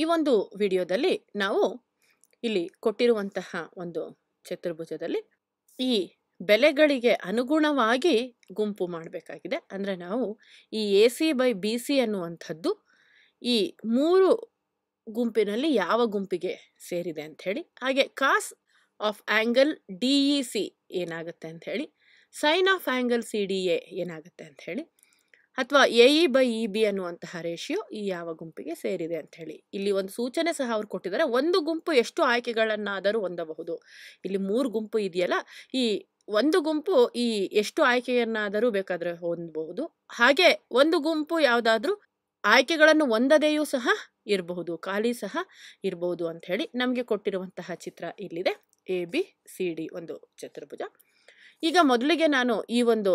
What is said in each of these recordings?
ಈ ಒಂದು ವಿಡಿಯೋದಲ್ಲಿ ನಾವು ಇಲ್ಲಿ ಕೊಟ್ಟಿರುವಂತಹ ಒಂದು ಚತುರ್ಭುಜದಲ್ಲಿ ಈ ಬೆಲೆಗಳಿಗೆ ಅನುಗುಣವಾಗಿ ಗುಂಪು ಮಾಡಬೇಕಾಗಿದೆ ಅಂದರೆ ನಾವು ಈ A C by B C ಅನ್ನುವಂಥದ್ದು ಈ ಮೂರು ಗುಂಪಿನಲ್ಲಿ ಯಾವ ಗುಂಪಿಗೆ ಸೇರಿದೆ ಅಂಥೇಳಿ ಹಾಗೆ cos of angle D E C ಏನಾಗುತ್ತೆ ಅಂಥೇಳಿ sine of angle C D A ಏನಾಗುತ್ತೆ ಅಂಥೇಳಿ ಅಥವಾ A E by E B ಅನ್ನುವಂತಹ ರೇಷಿಯೋ ಈ ಯಾವ ಗುಂಪಿಗೆ ಸೇರಿದೆ ಅಂತ ಹೇಳಿ ಇಲ್ಲಿ ಒಂದು ಸೂಚನೆ ಸಹ ಅವ್ರು ಕೊಟ್ಟಿದ್ದಾರೆ ಒಂದು ಗುಂಪು ಎಷ್ಟು ಆಯ್ಕೆಗಳನ್ನಾದರೂ ಹೊಂದಬಹುದು ಇಲ್ಲಿ ಮೂರು ಗುಂಪು ಇದೆಯಲ್ಲ ಈ ಒಂದು ಗುಂಪು ಈ ಎಷ್ಟು ಆಯ್ಕೆಯನ್ನಾದರೂ ಬೇಕಾದರೆ ಹೊಂದಬಹುದು ಹಾಗೆ ಒಂದು ಗುಂಪು ಯಾವುದಾದ್ರೂ ಆಯ್ಕೆಗಳನ್ನು ಹೊಂದದೆಯೂ ಸಹ ಇರಬಹುದು ಖಾಲಿ ಸಹ ಇರಬಹುದು ಅಂತ ಹೇಳಿ ನಮಗೆ ಕೊಟ್ಟಿರುವಂತಹ ಚಿತ್ರ ಇಲ್ಲಿದೆ ಎ ಬಿ ಸಿ ಡಿ ಒಂದು ಚತುರ್ಭುಜ ಈಗ ಮೊದಲಿಗೆ ನಾನು ಈ ಒಂದು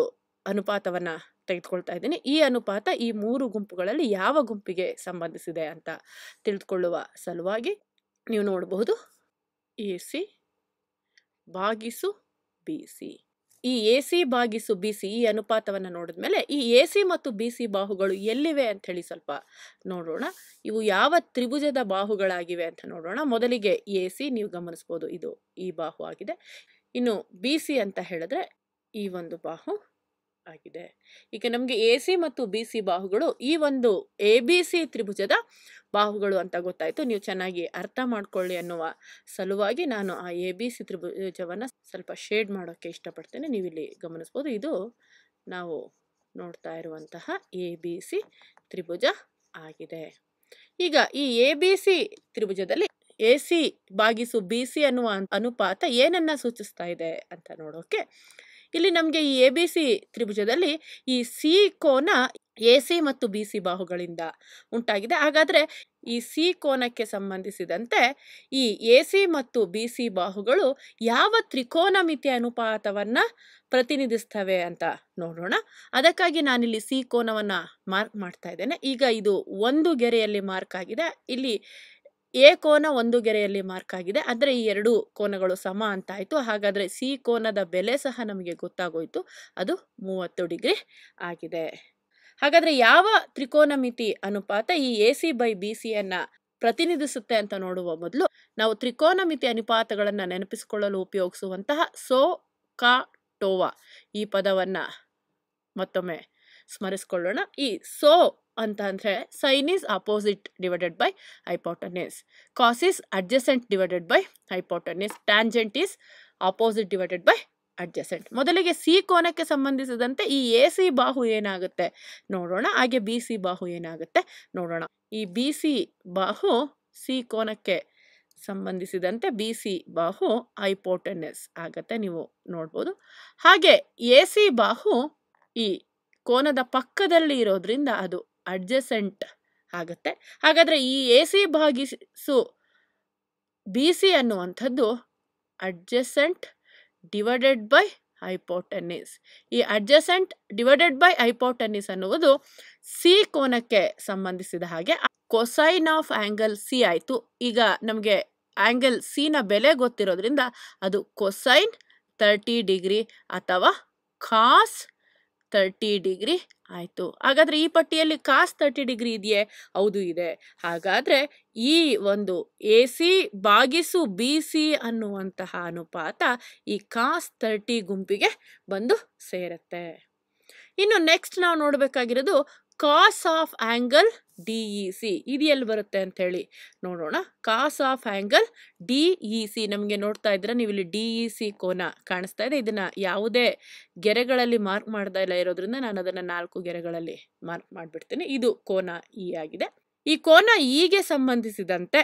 ಅನುಪಾತವನ್ನು ತೆಗೆದುಕೊಳ್ತಾ ಇದ್ದೀನಿ ಈ ಅನುಪಾತ ಈ ಮೂರು ಗುಂಪುಗಳಲ್ಲಿ ಯಾವ ಗುಂಪಿಗೆ ಸಂಬಂಧಿಸಿದೆ ಅಂತ ತಿಳಿದುಕೊಳ್ಳುವ ಸಲುವಾಗಿ ನೀವು ನೋಡಬಹುದು ಎ ಸಿ ಬಾಗಿಸು ಬಿ ಸಿ ಈ ಎ ಸಿ ಬಾಗಿಸು ಬಿ ಸಿ ಈ ಅನುಪಾತವನ್ನು ನೋಡಿದ ಮೇಲೆ ಈ ಎ ಸಿ ಮತ್ತು ಬಿ ಸಿ ಬಾಹುಗಳು ಎಲ್ಲಿವೆ ಅಂತ ಹೇಳಿ ಸ್ವಲ್ಪ ನೋಡೋಣ ಇವು ಯಾವ ತ್ರಿಭುಜದ ಬಾಹುಗಳಾಗಿವೆ ಅಂತ ನೋಡೋಣ ಮೊದಲಿಗೆ ಎ ಸಿ ನೀವು ಗಮನಿಸ್ಬೋದು ಇದು ಈ ಬಾಹು ಆಗಿದೆ ಇನ್ನು ಬಿ ಸಿ ಅಂತ ಹೇಳಿದ್ರೆ ಈ ಒಂದು ಬಾಹು ಆಗಿದೆ ಈಗ ನಮಗೆ ಎ ಸಿ ಮತ್ತು ಬಿ ಸಿ ಬಾಹುಗಳು ಈ ಒಂದು ಎ ಬಿ ಸಿ ತ್ರಿಭುಜದ ಬಾಹುಗಳು ಅಂತ ಗೊತ್ತಾಯಿತು ನೀವು ಚೆನ್ನಾಗಿ ಅರ್ಥ ಮಾಡ್ಕೊಳ್ಳಿ ಅನ್ನುವ ಸಲುವಾಗಿ ನಾನು ಆ ಎ ಬಿ ಸಿ ತ್ರಿಭುಜವನ್ನು ಸ್ವಲ್ಪ ಶೇಡ್ ಮಾಡೋಕ್ಕೆ ಇಷ್ಟಪಡ್ತೇನೆ ನೀವು ಇಲ್ಲಿ ಗಮನಿಸ್ಬೋದು ಇದು ನಾವು ನೋಡ್ತಾ ಇರುವಂತಹ ಎ ಬಿ ಸಿ ತ್ರಿಭುಜ ಆಗಿದೆ ಈಗ ಈ ಎ ಬಿ ಸಿ ತ್ರಿಭುಜದಲ್ಲಿ ಎ ಸಿ ಬಾಗಿಸು ಬಿ ಸಿ ಅನ್ನುವ ಅನುಪಾತ ಏನನ್ನ ಸೂಚಿಸ್ತಾ ಇದೆ ಅಂತ ನೋಡೋಕೆ ಇಲ್ಲಿ ನಮಗೆ ಈ ಎ ಬಿ ಸಿ ತ್ರಿಭುಜದಲ್ಲಿ ಈ ಸಿ ಕೋನ ಎ ಸಿ ಮತ್ತು ಬಿ ಸಿ ಬಾಹುಗಳಿಂದ ಉಂಟಾಗಿದೆ ಹಾಗಾದರೆ ಈ ಸಿ ಕೋನಕ್ಕೆ ಸಂಬಂಧಿಸಿದಂತೆ ಈ ಎ ಸಿ ಮತ್ತು ಬಿ ಸಿ ಬಾಹುಗಳು ಯಾವ ತ್ರಿಕೋನ ಮಿತಿ ಅನುಪಾತವನ್ನು ಪ್ರತಿನಿಧಿಸ್ತವೆ ಅಂತ ನೋಡೋಣ ಅದಕ್ಕಾಗಿ ನಾನಿಲ್ಲಿ ಸಿ ಕೋನವನ್ನು ಮಾರ್ಕ್ ಮಾಡ್ತಾ ಇದ್ದೇನೆ ಈಗ ಇದು ಒಂದು ಗೆರೆಯಲ್ಲಿ ಮಾರ್ಕ್ ಆಗಿದೆ ಇಲ್ಲಿ ಎ ಕೋನ ಒಂದು ಗೆರೆಯಲ್ಲಿ ಮಾರ್ಕ್ ಆಗಿದೆ ಅಂದರೆ ಈ ಎರಡು ಕೋನಗಳು ಸಮ ಅಂತ ಆಯಿತು ಹಾಗಾದರೆ ಸಿ ಕೋನದ ಬೆಲೆ ಸಹ ನಮಗೆ ಗೊತ್ತಾಗೋಯಿತು ಅದು ಮೂವತ್ತು ಡಿಗ್ರಿ ಆಗಿದೆ ಹಾಗಾದರೆ ಯಾವ ತ್ರಿಕೋನಮಿತಿ ಅನುಪಾತ ಈ ಎ ಸಿ ಬೈ ಬಿ ಸಿಯನ್ನು ಪ್ರತಿನಿಧಿಸುತ್ತೆ ಅಂತ ನೋಡುವ ಮೊದಲು ನಾವು ತ್ರಿಕೋನಮಿತಿ ಅನುಪಾತಗಳನ್ನು ನೆನಪಿಸಿಕೊಳ್ಳಲು ಉಪಯೋಗಿಸುವಂತಹ ಸೋ ಕಾ ಟೋವಾ ಈ ಪದವನ್ನು ಮತ್ತೊಮ್ಮೆ ಸ್ಮರಿಸಿಕೊಳ್ಳೋಣ ಈ ಸೋ ಅಂತ ಅಂದರೆ sine is opposite divided by hypotenuse cos is adjacent divided by hypotenuse tangent is opposite divided by adjacent ಮೊದಲಿಗೆ ಸಿ ಕೋನಕ್ಕೆ ಸಂಬಂಧಿಸಿದಂತೆ ಈ ಎ ಸಿ ಬಾಹು ಏನಾಗುತ್ತೆ ನೋಡೋಣ ಹಾಗೆ ಬಿ ಸಿ ಬಾಹು ಏನಾಗುತ್ತೆ ನೋಡೋಣ ಈ ಬಿ ಸಿ ಬಾಹು ಸಿ ಕೋನಕ್ಕೆ ಸಂಬಂಧಿಸಿದಂತೆ ಬಿ ಸಿ ಬಾಹು ಹೈಪೋಟೆನಸ್ ಆಗತ್ತೆ ನೀವು ನೋಡ್ಬೋದು ಹಾಗೆ ಎ ಸಿ ಬಾಹು ಈ ಕೋನದ ಪಕ್ಕದಲ್ಲಿ ಇರೋದ್ರಿಂದ ಅದು ಅಡ್ಜಸೆಂಟ್ ಆಗುತ್ತೆ ಹಾಗಾದರೆ ಈ ಎ ಸಿ ಭಾಗಿಸು ಬಿ ಸಿ ಅನ್ನುವಂಥದ್ದು ಅಡ್ಜಸೆಂಟ್ ಡಿವೈಡೆಡ್ ಬೈ ಹೈಪೋಟನ್ನಿಸ್ ಈ ಅಡ್ಜಸೆಂಟ್ ಡಿವೈಡೆಡ್ ಬೈ ಹೈಪೋಟನ್ನಿಸ್ ಅನ್ನುವುದು ಸಿ ಕೋನಕ್ಕೆ ಸಂಬಂಧಿಸಿದ ಹಾಗೆ ಕೊಸೈನ್ ಆಫ್ ಆ್ಯಂಗಲ್ ಸಿ ಆಯಿತು ಈಗ ನಮಗೆ ಆ್ಯಂಗಲ್ ಸಿನ ಬೆಲೆ ಗೊತ್ತಿರೋದ್ರಿಂದ ಅದು ಕೊಸೈನ್ ತರ್ಟಿ ಡಿಗ್ರಿ ಅಥವಾ ಕಾಸ್ ತರ್ಟಿ ಡಿಗ್ರಿ ಆಯಿತು ಹಾಗಾದರೆ ಈ ಪಟ್ಟಿಯಲ್ಲಿ ಕಾಸ್ ತರ್ಟಿ ಡಿಗ್ರಿ ಇದೆಯೇ ಹೌದು ಇದೆ ಹಾಗಾದರೆ ಈ ಒಂದು ಎ ಸಿ ಬಾಗಿಸು ಬಿ ಸಿ ಅನ್ನುವಂತಹ ಅನುಪಾತ ಈ ಕಾಸ್ ತರ್ಟಿ ಗುಂಪಿಗೆ ಬಂದು ಸೇರುತ್ತೆ ಇನ್ನು ನೆಕ್ಸ್ಟ್ ನಾವು ನೋಡಬೇಕಾಗಿರೋದು cos of angle D E C ಇದು ಎಲ್ಲಿ ಬರುತ್ತೆ ಅಂತ ಹೇಳಿ ನೋಡೋಣ cos of angle D E C ನಮಗೆ ನೋಡ್ತಾ ಇದ್ರೆ ನೀವು ಇಲ್ಲಿ ಡಿ ಇ ಸಿ ಕೋನ ಕಾಣಿಸ್ತಾ ಇದೆ ಇದನ್ನು ಯಾವುದೇ ಗೆರೆಗಳಲ್ಲಿ ಮಾರ್ಕ್ ಮಾಡ್ತಾ ಇಲ್ಲ ಇರೋದ್ರಿಂದ ನಾನು ಅದನ್ನು ನಾಲ್ಕು ಗೆರೆಗಳಲ್ಲಿ ಮಾರ್ಕ್ ಮಾಡಿಬಿಡ್ತೀನಿ ಇದು ಕೋನ ಇ e ಆಗಿದೆ ಈ ಕೋನ ಈಗೆ e ಸಂಬಂಧಿಸಿದಂತೆ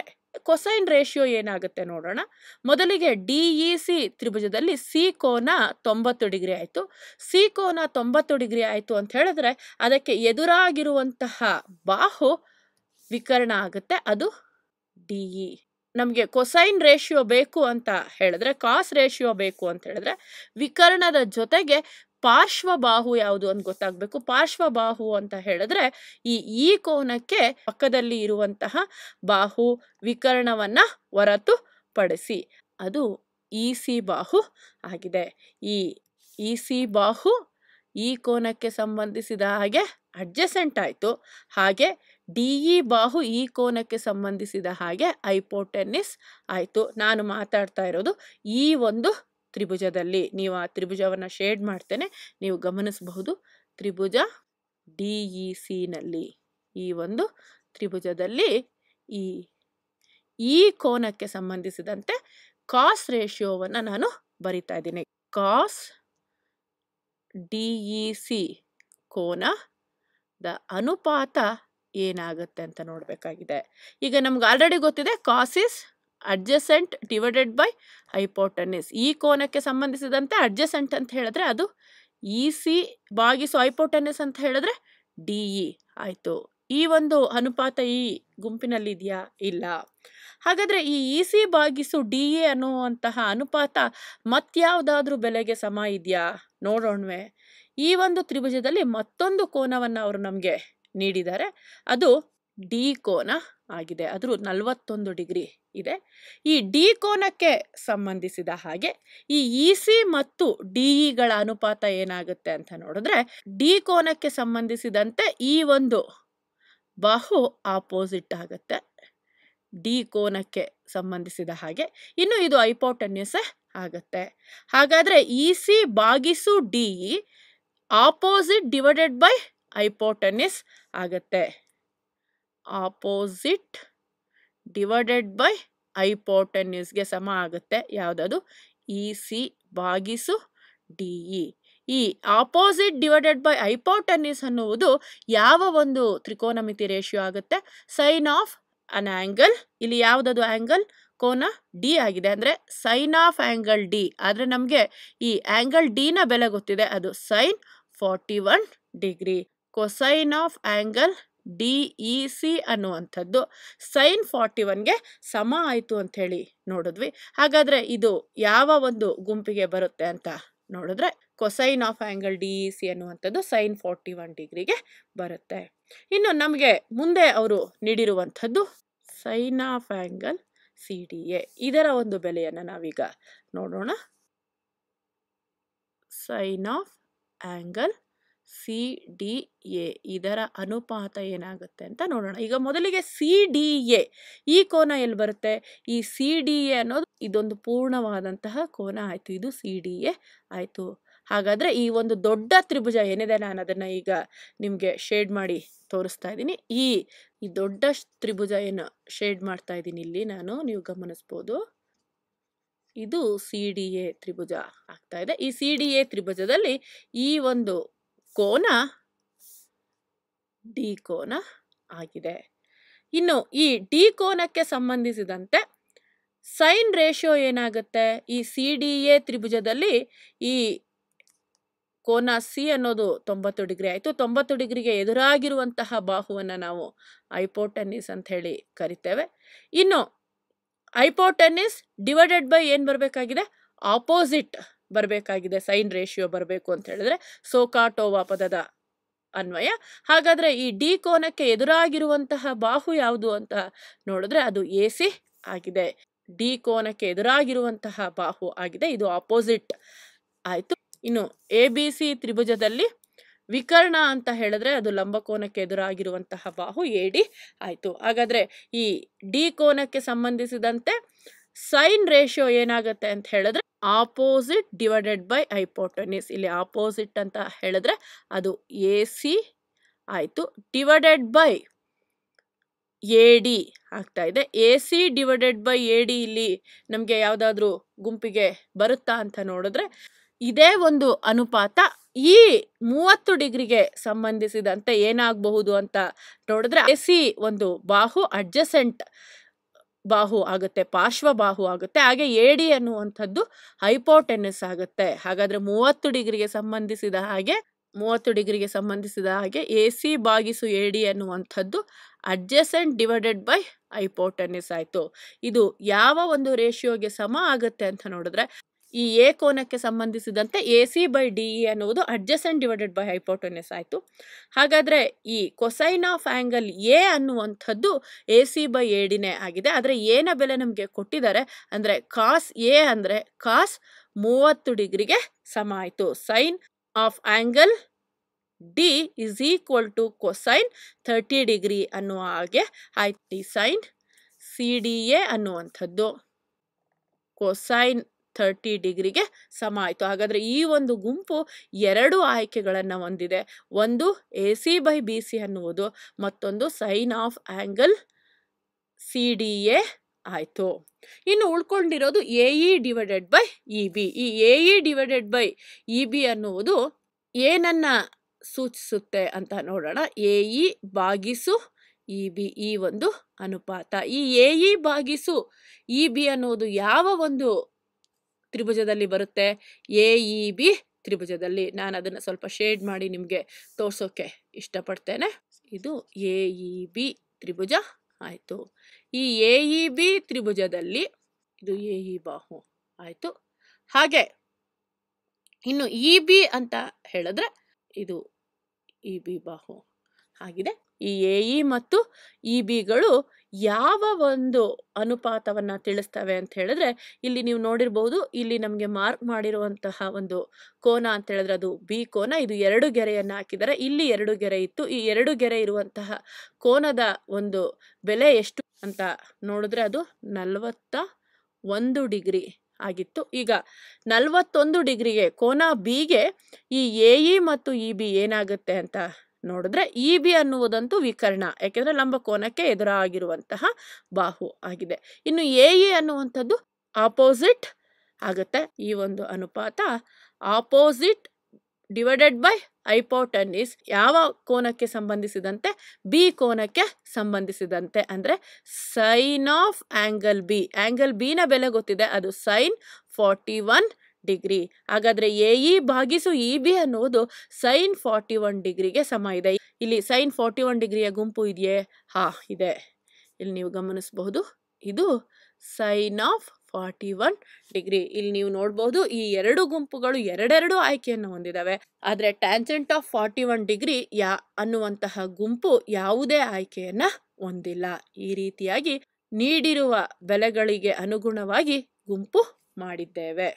ಕೊಸೈನ್ ರೇಷಿಯೋ ಏನಾಗುತ್ತೆ ನೋಡೋಣ ಮೊದಲಿಗೆ ಡಿ ಇ ಸಿ ತ್ರಿಭುಜದಲ್ಲಿ ಸಿ ಕೋನ ತೊಂಬತ್ತು ಡಿಗ್ರಿ ಆಯಿತು ಸಿ ಕೋನ ತೊಂಬತ್ತು ಡಿಗ್ರಿ ಆಯಿತು ಅಂತ ಹೇಳಿದ್ರೆ ಅದಕ್ಕೆ ಎದುರಾಗಿರುವಂತಹ ಬಾಹು ವಿಕರ್ಣ ಆಗುತ್ತೆ ಅದು ಡಿ ಇ ನಮಗೆ ಕೊಸೈನ್ ರೇಷಿಯೋ ಬೇಕು ಅಂತ ಹೇಳಿದ್ರೆ ಕಾಸ್ ರೇಷಿಯೋ ಬೇಕು ಅಂತ ಹೇಳಿದ್ರೆ ವಿಕರ್ಣದ ಜೊತೆಗೆ ಪಾರ್ಶ್ವಬಾಹು ಯಾವುದು ಅಂತ ಗೊತ್ತಾಗಬೇಕು ಪಾರ್ಶ್ವಬಾಹು ಅಂತ ಹೇಳಿದ್ರೆ ಈ ಈ ಕೋನಕ್ಕೆ ಪಕ್ಕದಲ್ಲಿ ಇರುವಂತಹ ಬಾಹು ವಿಕರ್ಣವನ್ನು ಹೊರತು ಪಡಿಸಿ ಅದು ಈ ಸಿ ಬಾಹು ಆಗಿದೆ ಈ ಈ ಸಿ ಬಾಹು ಈ ಕೋನಕ್ಕೆ ಸಂಬಂಧಿಸಿದ ಹಾಗೆ ಅಡ್ಜಸೆಂಟ್ ಆಯಿತು ಹಾಗೆ ಡಿ ಇ ಬಾಹು ಈ ಕೋನಕ್ಕೆ ಸಂಬಂಧಿಸಿದ ಹಾಗೆ ಐಪೋಟೆನ್ನಿಸ್ ಆಯಿತು ನಾನು ಮಾತಾಡ್ತಾ ಇರೋದು ಈ ಒಂದು ತ್ರಿಭುಜದಲ್ಲಿ ನೀವು ಆ ತ್ರಿಭುಜವನ್ನು ಶೇಡ್ ಮಾಡ್ತೇನೆ ನೀವು ಗಮನಿಸಬಹುದು ತ್ರಿಭುಜ ಡಿ ಇ ಸಿನಲ್ಲಿ ಈ ಒಂದು ತ್ರಿಭುಜದಲ್ಲಿ ಈ ಈ ಕೋನಕ್ಕೆ ಸಂಬಂಧಿಸಿದಂತೆ ಕಾಸ್ ರೇಷಿಯೋವನ್ನು ನಾನು ಬರಿತಾ ಇದ್ದೀನಿ ಕಾಸ್ ಡಿ ಇ ಸಿ ಕೋನದ ಅನುಪಾತ ಏನಾಗುತ್ತೆ ಅಂತ ನೋಡಬೇಕಾಗಿದೆ ಈಗ ನಮ್ಗೆ ಆಲ್ರೆಡಿ ಗೊತ್ತಿದೆ cos is adjacent divided by hypotenuse ಈ ಕೋನಕ್ಕೆ ಸಂಬಂಧಿಸಿದಂತೆ ಅಡ್ಜಸೆಂಟ್ ಅಂತ ಹೇಳಿದ್ರೆ ಅದು ಇ ಸಿ ಬಾಗಿಸು ಹೈಪೋಟನಿಸ್ ಅಂತ ಹೇಳಿದ್ರೆ ಡಿ ಇ e. ಆಯಿತು ಈ ಒಂದು ಅನುಪಾತ ಈ ಇದೆಯಾ ಇಲ್ಲ ಹಾಗಾದರೆ ಈ ಇ e ಸಿ ಬಾಗಿಸು ಡಿ ಎ e ಅನ್ನುವಂತಹ ಅನುಪಾತ ಮತ್ಯಾವುದಾದ್ರೂ ಬೆಲೆಗೆ ಸಮ ಇದೆಯಾ ನೋಡೋಣವೆ ಈ ಒಂದು ತ್ರಿಭುಜದಲ್ಲಿ ಮತ್ತೊಂದು ಕೋನವನ್ನು ಅವರು ನಮಗೆ ನೀಡಿದ್ದಾರೆ ಅದು ಡಿ ಕೋನ ಆಗಿದೆ ಅದ್ರ ನಲವತ್ತೊಂದು ಡಿಗ್ರಿ ಇದೆ ಈ ಡಿ ಕೋನಕ್ಕೆ ಸಂಬಂಧಿಸಿದ ಹಾಗೆ ಈ ಇ e, ಸಿ ಮತ್ತು ಡಿಇಗಳ e ಅನುಪಾತ ಏನಾಗುತ್ತೆ ಅಂತ ನೋಡಿದ್ರೆ ಡಿ ಕೋನಕ್ಕೆ ಸಂಬಂಧಿಸಿದಂತೆ ಈ ಒಂದು ಬಾಹು ಆಪೋಸಿಟ್ ಆಗುತ್ತೆ ಡಿ ಕೋನಕ್ಕೆ ಸಂಬಂಧಿಸಿದ ಹಾಗೆ ಇನ್ನು ಇದು ಐಪೋಟನ್ಯೂಸೇ ಆಗುತ್ತೆ ಹಾಗಾದರೆ ಇ ಸಿ ಬಾಗಿಸು D opposite divided by hypotenuse ಆಗುತ್ತೆ ಆಪೋಸಿಟ್ ಡಿವೈಡೆಡ್ ಬೈ ಐಪೋಟನ್ಯೂಸ್ಗೆ ಸಮ ಆಗುತ್ತೆ ಯಾವುದದು ಇ e, ಸಿ ಬಾಗಿಸು ಡಿ ಇ e. ಈ ಆಪೋಸಿಟ್ ಡಿವೈಡೆಡ್ ಬೈ ಐಪೋಟನ್ಯೂಸ್ ಅನ್ನುವುದು ಯಾವ ಒಂದು ತ್ರಿಕೋನಮಿತಿ ರೇಷಿಯೋ ಆಗುತ್ತೆ ಸೈನ್ ಆಫ್ ಅನ್ ಆ್ಯಂಗಲ್ ಇಲ್ಲಿ ಯಾವುದದು ಆ್ಯಂಗಲ್ ಕೋನ ಡಿ ಆಗಿದೆ ಅಂದರೆ ಸೈನ್ ಆಫ್ ಆ್ಯಂಗಲ್ ಡಿ ಆದರೆ ನಮಗೆ ಈ ಆ್ಯಂಗಲ್ ಡಿನ ಬೆಲೆ ಗೊತ್ತಿದೆ ಅದು sine forty one degree cosine of angle D E C ಅನ್ನುವಂಥದ್ದು ಸೈನ್ ಫಾರ್ಟಿ ಒನ್ಗೆ ಸಮ ಆಯಿತು ಹೇಳಿ ನೋಡಿದ್ವಿ ಹಾಗಾದರೆ ಇದು ಯಾವ ಒಂದು ಗುಂಪಿಗೆ ಬರುತ್ತೆ ಅಂತ ನೋಡಿದ್ರೆ cosine of angle D E C ಅನ್ನುವಂಥದ್ದು ಸೈನ್ ಫಾರ್ಟಿ ಒನ್ ಡಿಗ್ರಿಗೆ ಬರುತ್ತೆ ಇನ್ನು ನಮಗೆ ಮುಂದೆ ಅವರು ನೀಡಿರುವಂಥದ್ದು sine of angle C D A ಇದರ ಒಂದು ಬೆಲೆಯನ್ನು ನಾವೀಗ ನೋಡೋಣ sine of angle C D A ಇದರ ಅನುಪಾತ ಏನಾಗುತ್ತೆ ಅಂತ ನೋಡೋಣ ಈಗ ಮೊದಲಿಗೆ ಸಿ ಡಿ ಎ ಈ ಕೋನ ಎಲ್ಲಿ ಬರುತ್ತೆ ಈ ಸಿ ಡಿ ಎ ಅನ್ನೋದು ಇದೊಂದು ಪೂರ್ಣವಾದಂತಹ ಕೋನ ಆಯಿತು ಇದು ಸಿ ಡಿ ಎ ಆಯಿತು ಹಾಗಾದರೆ ಈ ಒಂದು ದೊಡ್ಡ ತ್ರಿಭುಜ ಏನಿದೆ ನಾನು ಅದನ್ನು ಈಗ ನಿಮಗೆ ಶೇಡ್ ಮಾಡಿ ತೋರಿಸ್ತಾ ಇದ್ದೀನಿ ಈ ಈ ದೊಡ್ಡ ತ್ರಿಭುಜ ಏನು ಶೇಡ್ ಮಾಡ್ತಾ ಇದ್ದೀನಿ ಇಲ್ಲಿ ನಾನು ನೀವು ಗಮನಿಸ್ಬೋದು ಇದು ಸಿ ಡಿ ಎ ತ್ರಿಭುಜ ಆಗ್ತಾ ಇದೆ ಈ ಸಿ ಡಿ ಎ ತ್ರಿಭುಜದಲ್ಲಿ ಈ ಒಂದು ಕೋನ ಡಿ ಕೋನ ಆಗಿದೆ ಇನ್ನು ಈ ಡಿ ಕೋನಕ್ಕೆ ಸಂಬಂಧಿಸಿದಂತೆ ಸೈನ್ ರೇಷಿಯೋ ಏನಾಗುತ್ತೆ ಈ ಸಿ ಡಿ ಎ ತ್ರಿಭುಜದಲ್ಲಿ ಈ ಕೋನ ಸಿ ಅನ್ನೋದು ತೊಂಬತ್ತು ಡಿಗ್ರಿ ಆಯಿತು ತೊಂಬತ್ತು ಡಿಗ್ರಿಗೆ ಎದುರಾಗಿರುವಂತಹ ಬಾಹುವನ್ನು ನಾವು ಐಪೋಟನ್ನಿಸ್ ಅಂತ ಹೇಳಿ ಕರಿತೇವೆ ಇನ್ನು ಐಪೋಟನ್ನಿಸ್ ಡಿವೈಡೆಡ್ ಬೈ ಏನು ಬರಬೇಕಾಗಿದೆ ಆಪೋಸಿಟ್ ಬರಬೇಕಾಗಿದೆ ಸೈನ್ ರೇಷಿಯೋ ಬರಬೇಕು ಅಂತ ಹೇಳಿದ್ರೆ ಸೋಕಾಟೋವಾ ಪದದ ಅನ್ವಯ ಹಾಗಾದ್ರೆ ಈ ಡಿ ಕೋನಕ್ಕೆ ಎದುರಾಗಿರುವಂತಹ ಬಾಹು ಯಾವುದು ಅಂತ ನೋಡಿದ್ರೆ ಅದು ಎ ಸಿ ಆಗಿದೆ ಡಿ ಕೋನಕ್ಕೆ ಎದುರಾಗಿರುವಂತಹ ಬಾಹು ಆಗಿದೆ ಇದು ಆಪೋಸಿಟ್ ಆಯಿತು ಇನ್ನು ಎ ಬಿ ಸಿ ತ್ರಿಭುಜದಲ್ಲಿ ವಿಕರ್ಣ ಅಂತ ಹೇಳಿದ್ರೆ ಅದು ಲಂಬಕೋನಕ್ಕೆ ಎದುರಾಗಿರುವಂತಹ ಬಾಹು ಎ ಡಿ ಆಯಿತು ಹಾಗಾದರೆ ಈ ಡಿ ಕೋನಕ್ಕೆ ಸಂಬಂಧಿಸಿದಂತೆ ಸೈನ್ ರೇಷಿಯೋ ಏನಾಗುತ್ತೆ ಅಂತ ಹೇಳಿದ್ರೆ ಆಪೋಸಿಟ್ ಡಿವೈಡೆಡ್ ಬೈ ಹೈಪೋಟೋನಿಸ್ ಇಲ್ಲಿ ಆಪೋಸಿಟ್ ಅಂತ ಹೇಳಿದ್ರೆ ಅದು ಎ ಸಿ ಆಯಿತು ಡಿವೈಡೆಡ್ ಬೈ ಎ ಡಿ ಆಗ್ತಾ ಇದೆ A C divided by A D ಇಲ್ಲಿ ನಮಗೆ ಯಾವುದಾದ್ರೂ ಗುಂಪಿಗೆ ಬರುತ್ತಾ ಅಂತ ನೋಡಿದ್ರೆ ಇದೇ ಒಂದು ಅನುಪಾತ ಈ ಮೂವತ್ತು ಡಿಗ್ರಿಗೆ ಸಂಬಂಧಿಸಿದಂತೆ ಏನಾಗಬಹುದು ಅಂತ ನೋಡಿದ್ರೆ ಎ ಸಿ ಒಂದು ಬಾಹು ಅಡ್ಜಸೆಂಟ್ ಬಾಹು ಆಗುತ್ತೆ ಬಾಹು ಆಗುತ್ತೆ ಹಾಗೆ ಏಡಿ ಡಿ ಅನ್ನುವಂಥದ್ದು ಹೈಪೋಟೆನ್ನಿಸ್ ಆಗುತ್ತೆ ಹಾಗಾದರೆ ಮೂವತ್ತು ಡಿಗ್ರಿಗೆ ಸಂಬಂಧಿಸಿದ ಹಾಗೆ ಮೂವತ್ತು ಡಿಗ್ರಿಗೆ ಸಂಬಂಧಿಸಿದ ಹಾಗೆ ಎ ಸಿ ಬಾಗಿಸು ಎ ಅನ್ನುವಂಥದ್ದು ಅಡ್ಜಸೆಂಟ್ ಡಿವೈಡೆಡ್ ಬೈ ಹೈಪೋಟೆನಿಸ್ ಆಯಿತು ಇದು ಯಾವ ಒಂದು ರೇಷಿಯೋಗೆ ಸಮ ಆಗುತ್ತೆ ಅಂತ ನೋಡಿದ್ರೆ ಈ ಎ ಕೋನಕ್ಕೆ ಸಂಬಂಧಿಸಿದಂತೆ A C by D E ಅನ್ನುವುದು ಅಡ್ಜಸೆಂಟ್ ಡಿವೈಡೆಡ್ ಬೈ ಹೈಪೋಟೋನಿಸ್ ಆಯಿತು ಹಾಗಾದರೆ ಈ ಕೊಸೈನ್ ಆಫ್ ಆ್ಯಂಗಲ್ ಎ ಅನ್ನುವಂಥದ್ದು ಎ ಸಿ ಬೈ ಎ ಡಿನೇ ಆಗಿದೆ ಆದರೆ ಏನ ಬೆಲೆ ನಮಗೆ ಕೊಟ್ಟಿದ್ದಾರೆ ಅಂದರೆ ಕಾಸ್ ಎ ಅಂದರೆ ಕಾಸ್ ಮೂವತ್ತು ಡಿಗ್ರಿಗೆ ಸಮ ಆಯಿತು sine of angle D is equal to cosine thirty degree ಅನ್ನುವ ಹಾಗೆ ಆಯ್ತು D sine C D A ಅನ್ನುವಂಥದ್ದು ಕೊಸೈನ್ ಥರ್ಟಿ ಡಿಗ್ರಿಗೆ ಸಮ ಆಯಿತು ಹಾಗಾದರೆ ಈ ಒಂದು ಗುಂಪು ಎರಡು ಆಯ್ಕೆಗಳನ್ನು ಹೊಂದಿದೆ ಒಂದು A C by B C ಅನ್ನುವುದು ಮತ್ತೊಂದು sine of angle C D A ಆಯಿತು ಇನ್ನು ಉಳ್ಕೊಂಡಿರೋದು A E divided by E B ಈ A E divided by E B ಅನ್ನುವುದು ಏನನ್ನು ಸೂಚಿಸುತ್ತೆ ಅಂತ ನೋಡೋಣ ಎ ಇ ಬಾಗಿಸು ಇ ಬಿ ಈ ಒಂದು ಅನುಪಾತ ಈ ಎ ಇ ಬಾಗಿಸು ಇ ಬಿ ಅನ್ನುವುದು ಯಾವ ಒಂದು ತ್ರಿಭುಜದಲ್ಲಿ ಬರುತ್ತೆ ಎ ಇ ಬಿ ತ್ರಿಭುಜದಲ್ಲಿ ನಾನು ಅದನ್ನು ಸ್ವಲ್ಪ ಶೇಡ್ ಮಾಡಿ ನಿಮಗೆ ತೋರ್ಸೋಕೆ ಇಷ್ಟಪಡ್ತೇನೆ ಇದು ಎ ಇ ಬಿ ತ್ರಿಭುಜ ಆಯಿತು ಈ ಎ ಇ ಬಿ ತ್ರಿಭುಜದಲ್ಲಿ ಇದು ಎ ಇ ಬಾಹು ಆಯಿತು ಹಾಗೆ ಇನ್ನು ಇ ಬಿ ಅಂತ ಹೇಳಿದ್ರೆ ಇದು ಇ ಬಿ ಬಾಹು ಆಗಿದೆ ಈ ಎ ಇ ಮತ್ತು ಇ ಬಿಗಳು ಯಾವ ಒಂದು ಅನುಪಾತವನ್ನು ತಿಳಿಸ್ತವೆ ಅಂತ ಹೇಳಿದ್ರೆ ಇಲ್ಲಿ ನೀವು ನೋಡಿರ್ಬೋದು ಇಲ್ಲಿ ನಮಗೆ ಮಾರ್ಕ್ ಮಾಡಿರುವಂತಹ ಒಂದು ಕೋನ ಅಂತ ಹೇಳಿದ್ರೆ ಅದು ಬಿ ಕೋನ ಇದು ಎರಡು ಗೆರೆಯನ್ನು ಹಾಕಿದರೆ ಇಲ್ಲಿ ಎರಡು ಗೆರೆ ಇತ್ತು ಈ ಎರಡು ಗೆರೆ ಇರುವಂತಹ ಕೋನದ ಒಂದು ಬೆಲೆ ಎಷ್ಟು ಅಂತ ನೋಡಿದ್ರೆ ಅದು ನಲವತ್ತ ಒಂದು ಡಿಗ್ರಿ ಆಗಿತ್ತು ಈಗ ನಲವತ್ತೊಂದು ಡಿಗ್ರಿಗೆ ಕೋನ ಬಿಗೆ ಈ ಎ ಇ ಮತ್ತು ಇ ಬಿ ಏನಾಗುತ್ತೆ ಅಂತ ನೋಡಿದ್ರೆ ಇ ಬಿ ಅನ್ನುವುದಂತೂ ವಿಕರ್ಣ ಯಾಕೆಂದರೆ ಕೋನಕ್ಕೆ ಎದುರಾಗಿರುವಂತಹ ಬಾಹು ಆಗಿದೆ ಇನ್ನು ಎ ಎ ಅನ್ನುವಂಥದ್ದು ಆಪೋಸಿಟ್ ಆಗುತ್ತೆ ಈ ಒಂದು ಅನುಪಾತ ಆಪೋಸಿಟ್ ಡಿವೈಡೆಡ್ ಬೈ ಐಪೋಟನ್ನಿಸ್ ಯಾವ ಕೋನಕ್ಕೆ ಸಂಬಂಧಿಸಿದಂತೆ ಬಿ ಕೋನಕ್ಕೆ ಸಂಬಂಧಿಸಿದಂತೆ ಅಂದರೆ sine of angle B angle ಬಿನ ಬೆಲೆ ಗೊತ್ತಿದೆ ಅದು ಸೈನ್ ಫಾರ್ಟಿ ಒನ್ ಡಿಗ್ರಿ ಹಾಗಾದರೆ ಎ ಇ ಭಾಗಿಸು ಇ ಬಿ ಅನ್ನುವುದು ಸೈನ್ ಫಾರ್ಟಿ ಒನ್ ಡಿಗ್ರಿಗೆ ಸಮ ಇದೆ ಇಲ್ಲಿ ಸೈನ್ ಫಾರ್ಟಿ ಒನ್ ಡಿಗ್ರಿಯ ಗುಂಪು ಇದೆಯೇ ಹಾ ಇದೆ ಇಲ್ಲಿ ನೀವು ಗಮನಿಸಬಹುದು ಇದು sine of forty one degree ಇಲ್ಲಿ ನೀವು ನೋಡಬಹುದು ಈ ಎರಡು ಗುಂಪುಗಳು ಎರಡೆರಡು ಆಯ್ಕೆಯನ್ನು ಹೊಂದಿದ್ದಾವೆ ಆದರೆ tangent of forty one degree ಯಾ ಅನ್ನುವಂತಹ ಗುಂಪು ಯಾವುದೇ ಆಯ್ಕೆಯನ್ನು ಹೊಂದಿಲ್ಲ ಈ ರೀತಿಯಾಗಿ ನೀಡಿರುವ ಬೆಲೆಗಳಿಗೆ ಅನುಗುಣವಾಗಿ ಗುಂಪು ಮಾಡಿದ್ದೇವೆ